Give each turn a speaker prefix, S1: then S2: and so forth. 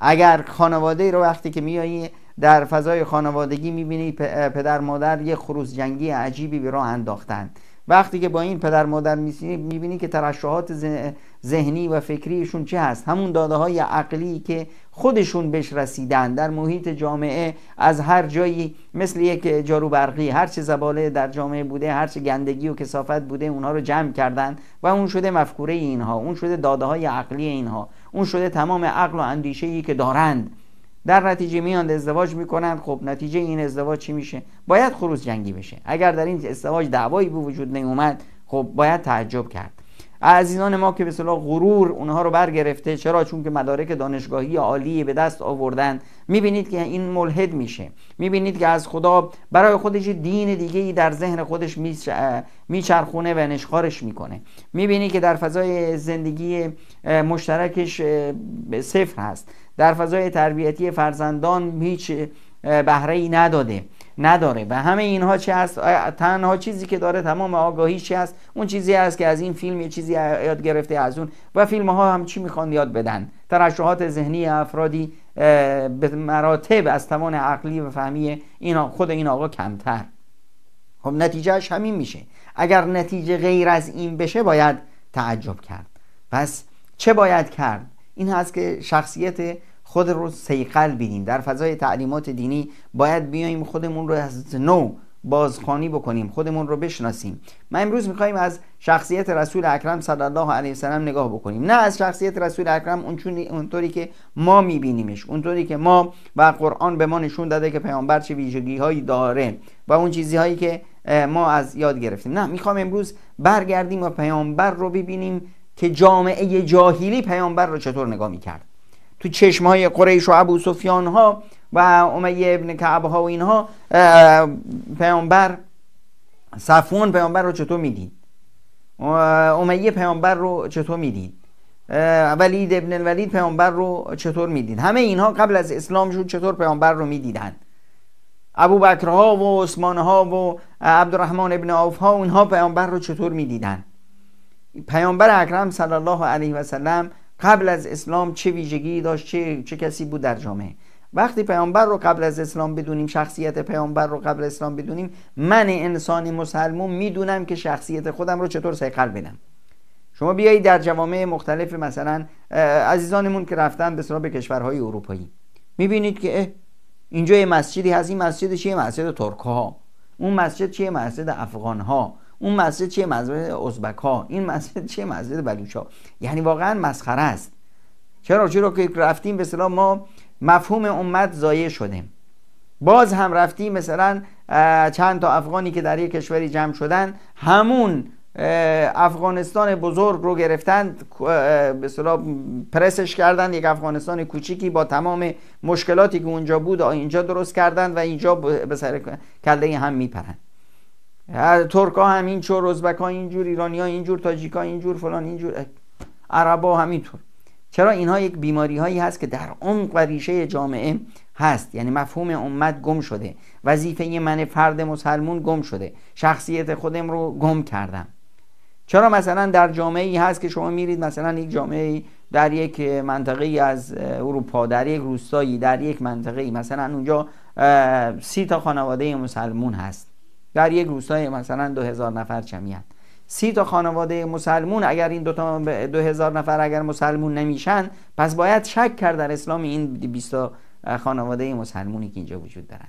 S1: اگر خانواده رو وقتی که میایی در فضای خانوادگی میبینی پدر مادر یه خروز جنگی عجیبی به راه انداختن وقتی که با این پدر مادر میبینی که ترشحات ذهنی و فکریشون چه هست همون داده های عقلی که خودشون بهش رسیدن در محیط جامعه از هر جایی مثل یک برقی هر چه زباله در جامعه بوده هر چه گندگی و کسافت بوده اونها رو جمع کردن و اون شده مفکوره اینها اون شده داده های عقلی اینها اون شده تمام عقل و اندیشه ای که دارند در نتیجه میان ازدواج میکنند خب نتیجه این ازدواج چی میشه باید خروس جنگی بشه اگر در این ازدواج دعوایی به وجود نیومد خب باید تعجب کرد عزیزان ما که به صلاح غرور اونها رو برگرفته چرا چون که مدارک دانشگاهی عالی به دست آوردن میبینید که این ملحد میشه میبینید که از خدا برای خودش دین دیگه ای در ذهن خودش میچرخونه و نشخارش میکنه میبینید که در فضای زندگی مشترکش صفر هست در فضای تربیتی فرزندان هیچ بهره ای نداده نداره و همه اینها چی هست تنها چیزی که داره تمام آگاهی چی هست اون چیزی است که از این فیلم یه چیزی یاد گرفته از اون و فیلم ها هم چی میخوان یاد بدن ترشحات ذهنی افرادی به مراتب از توان عقلی و فهمی خود این آقا کمتر خب نتیجهش همین میشه اگر نتیجه غیر از این بشه باید تعجب کرد پس چه باید کرد این هست که شخصیت خود رو سیقل بیدیم در فضای تعلیمات دینی باید بیاییم خودمون رو از نو بازخانی بکنیم خودمون رو بشناسیم ما امروز میخواییم از شخصیت رسول اکرم صلی الله علیه وسلم نگاه بکنیم نه از شخصیت رسول اکرم اونطوری که ما میبینیمش اونطوری که ما و قرآن به ما نشون داده که پیامبر چه ویژگی هایی داره و اون چیزی هایی که ما از یاد گرفتیم نه میخوام امروز برگردیم و پیامبر رو ببینیم که جامعه جاهلی پیامبر رو چطور نگاه میکرد تو های قریش و ابو سفیان ها و امیه ابن کعب ها و اینها پیامبر صفون پیامبر رو چطور میدید امیه پیامبر رو چطور میدید ولید ابن الولید پیامبر رو چطور میدید همه اینها قبل از شد چطور پیامبر رو میدیدند ابو ها و عثمان ها و عبدالرحمن ابن عوف ها اونها پیامبر رو چطور میدیدند؟ پیامبر اکرم صلی الله علیه و سلم قبل از اسلام چه ویژگی داشت چه, چه کسی بود در جامعه وقتی پیامبر رو قبل از اسلام بدونیم شخصیت پیامبر رو قبل از اسلام بدونیم من انسان مسلمون میدونم که شخصیت خودم رو چطور سیقل بدم شما بیایید در جوامع مختلف مثلا عزیزانمون که رفتن به به کشورهای اروپایی میبینید که اینجا یه مسجدی هست این مسجد چیه مسجد ترکها اون مسجد چیه مسجد افغان ها اون مسجد چیه مسجد ازبک این مسجد چیه مسجد بلوچ یعنی واقعا مسخره است چرا چرا که رفتیم به ما مفهوم امت ضایع شده باز هم رفتیم مثلا چند تا افغانی که در یک کشوری جمع شدن همون افغانستان بزرگ رو گرفتن به صلاح پرسش کردن یک افغانستان کوچیکی با تمام مشکلاتی که اونجا بود اینجا درست کردن و اینجا به سر کله هم میپرند ترک ها چور ازبک ها اینجور ایرانی ها اینجور تاجیک ها اینجور فلان اینجور ها همینطور چرا اینها یک بیماری هایی هست که در عمق و ریشه جامعه هست یعنی مفهوم امت گم شده وظیفه من فرد مسلمون گم شده شخصیت خودم رو گم کردم چرا مثلا در جامعه ای هست که شما میرید مثلا یک جامعه در یک منطقه ای از اروپا در یک روستایی در یک منطقه ای مثلا اونجا سی تا خانواده مسلمون هست در یک روستای مثلا دو هزار نفر جمعیت سی تا خانواده مسلمون اگر این دو تا دو هزار نفر اگر مسلمون نمیشن پس باید شک کرد در اسلام این 20 خانواده مسلمونی که اینجا وجود دارن